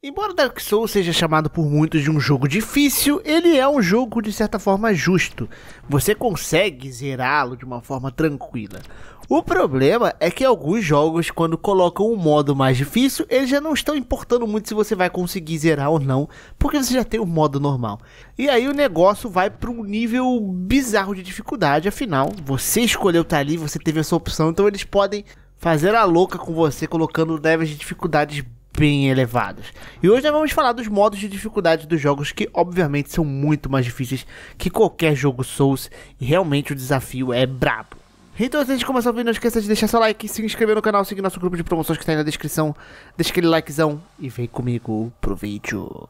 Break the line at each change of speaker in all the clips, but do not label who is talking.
Embora Dark Souls seja chamado por muitos de um jogo difícil, ele é um jogo de certa forma justo. Você consegue zerá-lo de uma forma tranquila. O problema é que alguns jogos, quando colocam um modo mais difícil, eles já não estão importando muito se você vai conseguir zerar ou não, porque você já tem o um modo normal. E aí o negócio vai para um nível bizarro de dificuldade, afinal, você escolheu estar tá ali, você teve essa opção, então eles podem fazer a louca com você colocando níveis de dificuldades bem elevados. E hoje nós vamos falar dos modos de dificuldade dos jogos que obviamente são muito mais difíceis que qualquer jogo Souls e realmente o desafio é brabo. Então, antes de começar o vídeo, não esqueça de deixar seu like, se inscrever no canal, seguir nosso grupo de promoções que está aí na descrição, deixa aquele likezão e vem comigo pro vídeo.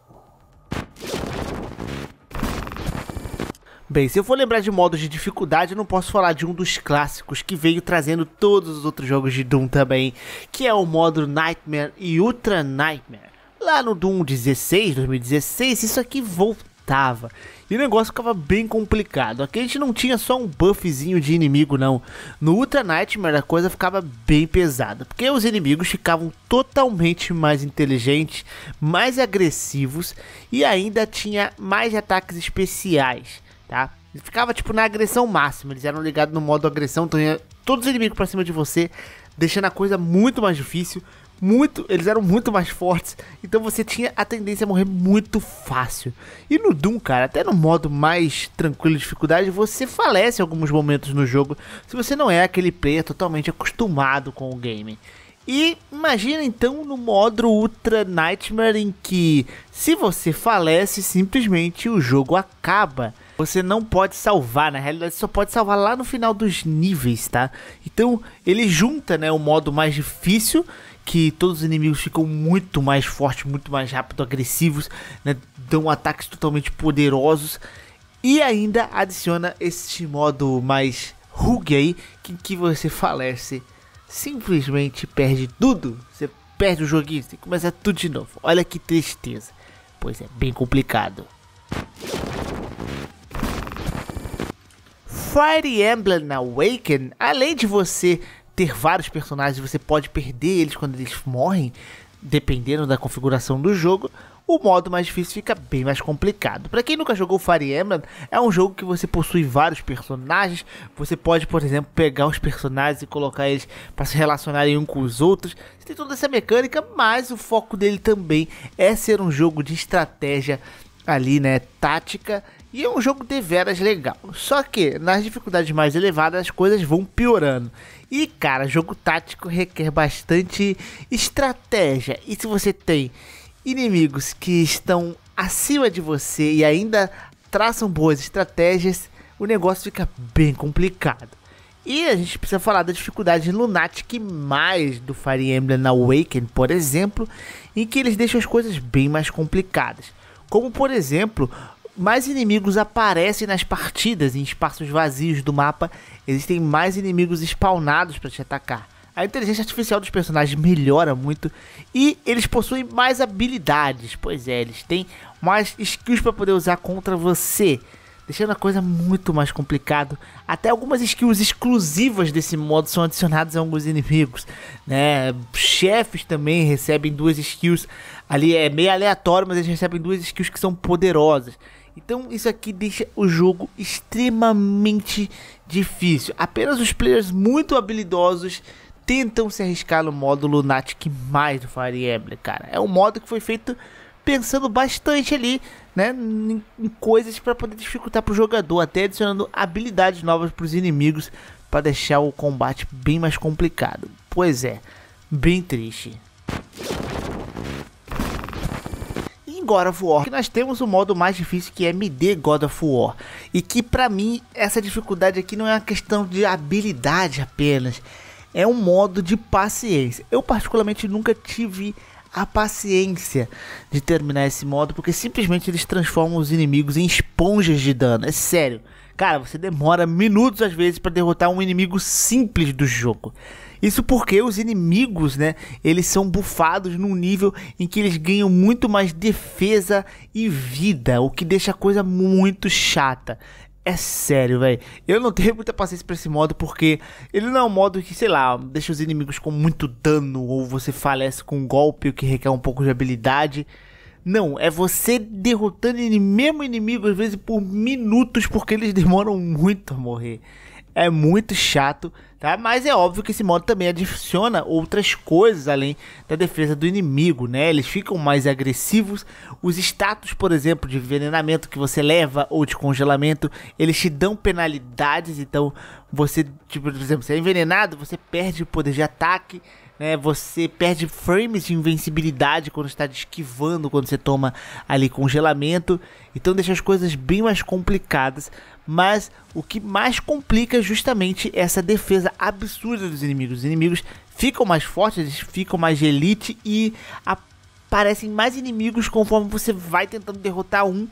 Bem, se eu for lembrar de modos de dificuldade, eu não posso falar de um dos clássicos que veio trazendo todos os outros jogos de Doom também, que é o modo Nightmare e Ultra Nightmare. Lá no Doom 16, 2016, isso aqui voltava. E o negócio ficava bem complicado. Aqui a gente não tinha só um buffzinho de inimigo, não. No Ultra Nightmare a coisa ficava bem pesada, porque os inimigos ficavam totalmente mais inteligentes, mais agressivos e ainda tinha mais ataques especiais tá? Ele ficava tipo na agressão máxima, eles eram ligados no modo agressão, então ia todos os inimigos para cima de você, deixando a coisa muito mais difícil, muito, eles eram muito mais fortes, então você tinha a tendência a morrer muito fácil. E no Doom, cara, até no modo mais tranquilo de dificuldade, você falece em alguns momentos no jogo, se você não é aquele player totalmente acostumado com o game. E imagina então no modo Ultra Nightmare em que se você falece, simplesmente o jogo acaba. Você não pode salvar, na realidade só pode salvar lá no final dos níveis, tá? Então ele junta, né, o modo mais difícil, que todos os inimigos ficam muito mais fortes, muito mais rápido, agressivos, né, dão ataques totalmente poderosos e ainda adiciona esse modo mais rugue aí, que, que você falece, simplesmente perde tudo, você perde o joguinho, você começa tudo de novo. Olha que tristeza, pois é bem complicado. Fire Emblem Awaken, além de você ter vários personagens, você pode perder eles quando eles morrem, dependendo da configuração do jogo, o modo mais difícil fica bem mais complicado. Para quem nunca jogou Fire Emblem, é um jogo que você possui vários personagens. Você pode, por exemplo, pegar os personagens e colocar eles para se relacionarem um com os outros. Você tem toda essa mecânica, mas o foco dele também é ser um jogo de estratégia ali, né, tática e é um jogo deveras legal. Só que nas dificuldades mais elevadas as coisas vão piorando. E cara, jogo tático requer bastante estratégia. E se você tem inimigos que estão acima de você e ainda traçam boas estratégias, o negócio fica bem complicado. E a gente precisa falar da dificuldade Lunatic mais do Fire Emblem Awaken, por exemplo, em que eles deixam as coisas bem mais complicadas. Como por exemplo, mais inimigos aparecem nas partidas, em espaços vazios do mapa, existem mais inimigos spawnados para te atacar. A inteligência artificial dos personagens melhora muito e eles possuem mais habilidades, pois é, eles têm mais skills para poder usar contra você, deixando a coisa muito mais complicado. Até algumas skills exclusivas desse modo são adicionadas a alguns inimigos, né? Chefes também recebem duas skills ali é meio aleatório, mas eles recebem duas skills que são poderosas. Então isso aqui deixa o jogo extremamente difícil. Apenas os players muito habilidosos tentam se arriscar no modo Lunatic mais do Fire Emblem, cara. É um modo que foi feito pensando bastante ali, né, em, em coisas para poder dificultar para o jogador, até adicionando habilidades novas para os inimigos para deixar o combate bem mais complicado. Pois é, bem triste em God of War que nós temos o modo mais difícil que é MD God of War. E que para mim essa dificuldade aqui não é uma questão de habilidade apenas, é um modo de paciência. Eu particularmente nunca tive a paciência de terminar esse modo, porque simplesmente eles transformam os inimigos em esponjas de dano. É sério. Cara, você demora minutos às vezes para derrotar um inimigo simples do jogo. Isso porque os inimigos, né, eles são bufados num nível em que eles ganham muito mais defesa e vida, o que deixa a coisa muito chata. É sério, velho. Eu não tenho muita paciência pra esse modo porque ele não é um modo que, sei lá, deixa os inimigos com muito dano ou você falece com um golpe, o que requer um pouco de habilidade. Não, é você derrotando o mesmo inimigo, às vezes por minutos, porque eles demoram muito a morrer. É muito chato tá? Mas é óbvio que esse modo também adiciona outras coisas além da defesa do inimigo, né? Eles ficam mais agressivos. Os status, por exemplo, de envenenamento que você leva ou de congelamento, eles te dão penalidades. Então, você, tipo, por exemplo, se é envenenado, você perde o poder de ataque né? Você perde frames de invencibilidade quando está esquivando, quando você toma ali congelamento. Então deixa as coisas bem mais complicadas. Mas o que mais complica é justamente essa defesa absurda dos inimigos. Os inimigos ficam mais fortes, eles ficam mais de elite e aparecem mais inimigos conforme você vai tentando derrotar um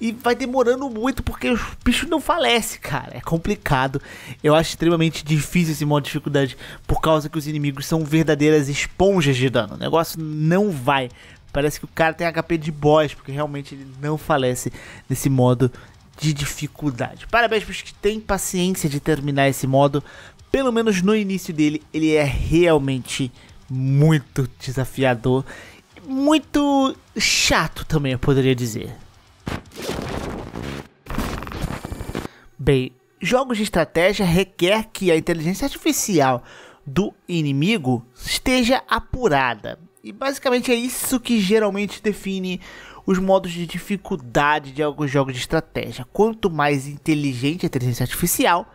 e vai demorando muito porque os bichos não falecem, cara. É complicado. Eu acho extremamente difícil esse modo de dificuldade por causa que os inimigos são verdadeiras esponjas de dano. O negócio não vai. Parece que o cara tem HP de boss, porque realmente ele não falece nesse modo de dificuldade. Parabéns para os que têm paciência de terminar esse modo. Pelo menos no início dele, ele é realmente muito desafiador. Muito chato também, eu poderia dizer. Bem, jogos de estratégia requer que a inteligência artificial do inimigo esteja apurada. E basicamente é isso que geralmente define os modos de dificuldade de alguns jogos de estratégia. Quanto mais inteligente a inteligência artificial,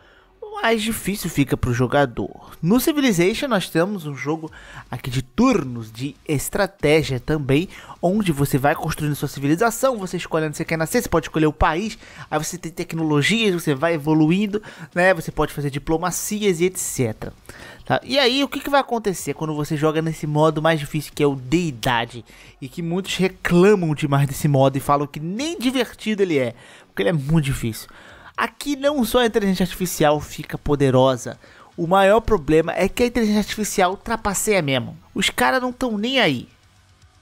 mais difícil fica para o jogador. No Civilization nós temos um jogo aqui de turnos, de estratégia também, onde você vai construindo sua civilização, você escolhe onde você quer nascer, você pode escolher o país, aí você tem tecnologias, você vai evoluindo, né? Você pode fazer diplomacias e etc. Tá? E aí o que, que vai acontecer quando você joga nesse modo mais difícil que é o Deidade e que muitos reclamam demais desse modo e falam que nem divertido ele é, porque ele é muito difícil. Aqui não só a inteligência artificial fica poderosa, o maior problema é que a inteligência artificial trapaceia mesmo. Os caras não estão nem aí.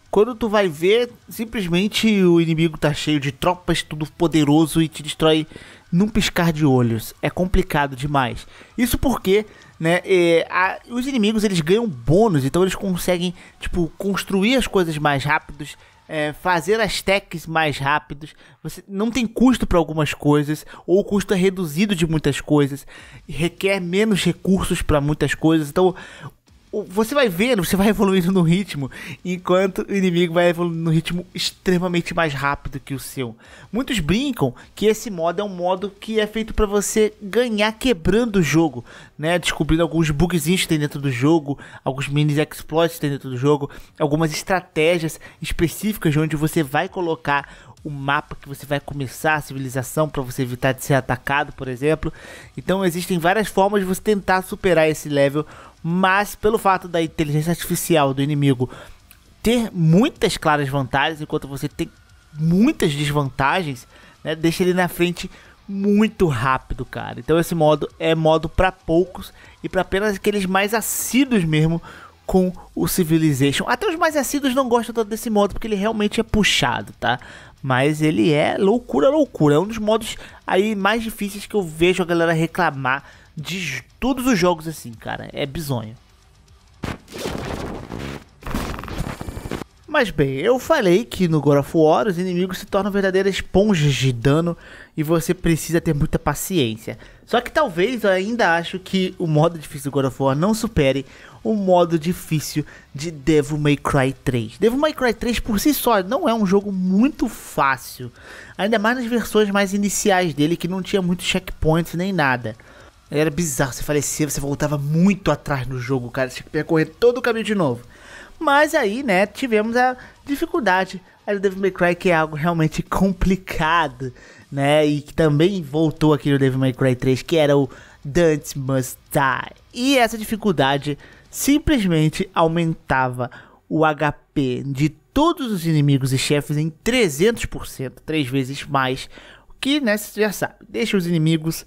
Quando tu vai ver, simplesmente o inimigo tá cheio de tropas, tudo poderoso e te destrói num piscar de olhos. É complicado demais. Isso porque, né, é, a, os inimigos eles ganham bônus, então eles conseguem, tipo, construir as coisas mais rápidos é, fazer as techs mais rápidos, você não tem custo para algumas coisas, ou o custo é reduzido de muitas coisas, requer menos recursos para muitas coisas. Então, você vai vendo, você vai evoluindo no ritmo, enquanto o inimigo vai evoluindo no ritmo extremamente mais rápido que o seu. Muitos brincam que esse modo é um modo que é feito para você ganhar quebrando o jogo, né? Descobrindo alguns bugzinhos que tem dentro do jogo, alguns mini exploits que tem dentro do jogo, algumas estratégias específicas de onde você vai colocar o mapa que você vai começar a civilização para você evitar de ser atacado, por exemplo. Então existem várias formas de você tentar superar esse level mas pelo fato da inteligência artificial do inimigo ter muitas claras vantagens, enquanto você tem muitas desvantagens, né, deixa ele na frente muito rápido, cara. Então esse modo é modo para poucos e para apenas aqueles mais assíduos mesmo com o Civilization. Até os mais assíduos não gostam tanto desse modo, porque ele realmente é puxado, tá? Mas ele é loucura, loucura. É um dos modos aí mais difíceis que eu vejo a galera reclamar de todos os jogos assim, cara. É bizonho. Mas bem, eu falei que no God of War os inimigos se tornam verdadeiras esponjas de dano e você precisa ter muita paciência. Só que talvez eu ainda acho que o modo difícil do God of War não supere o modo difícil de Devil May Cry 3. Devil May Cry 3 por si só não é um jogo muito fácil, ainda mais nas versões mais iniciais dele que não tinha muitos checkpoints nem nada. Era bizarro, você falecia, você voltava muito atrás no jogo, cara. Você tinha que percorrer todo o caminho de novo. Mas aí, né, tivemos a dificuldade aí do Devil May Cry, que é algo realmente complicado, né? E que também voltou aqui no Devil May Cry 3, que era o Dante Must Die. E essa dificuldade simplesmente aumentava o HP de todos os inimigos e chefes em 300%, três vezes mais, o que, né, você já sabe, deixa os inimigos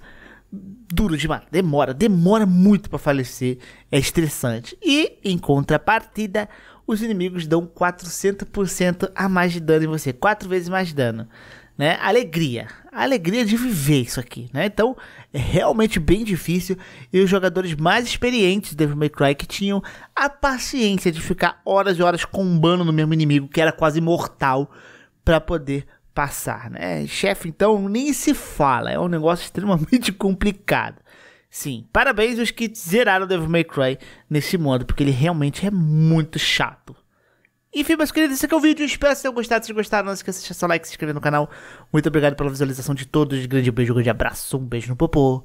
duro de matar, demora, demora muito para falecer, é estressante. E, em contrapartida, os inimigos dão 400% a mais de dano em você, quatro vezes mais dano. Né? Alegria, alegria de viver isso aqui, né? Então, é realmente bem difícil e os jogadores mais experientes do Devil May Cry que tinham a paciência de ficar horas e horas combando no mesmo inimigo que era quase mortal para poder passar, né? Chefe, então, nem se fala, é um negócio extremamente complicado. Sim, parabéns aos que zeraram Devil May Cry nesse modo, porque ele realmente é muito chato. Enfim, meus queridos, esse aqui é o vídeo. Espero que tenham gostado. Se gostaram, não esqueça de deixar seu like, se inscrever no canal. Muito obrigado pela visualização de todos. Grande beijo, grande abraço, um beijo no popô.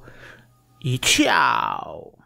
E tchau!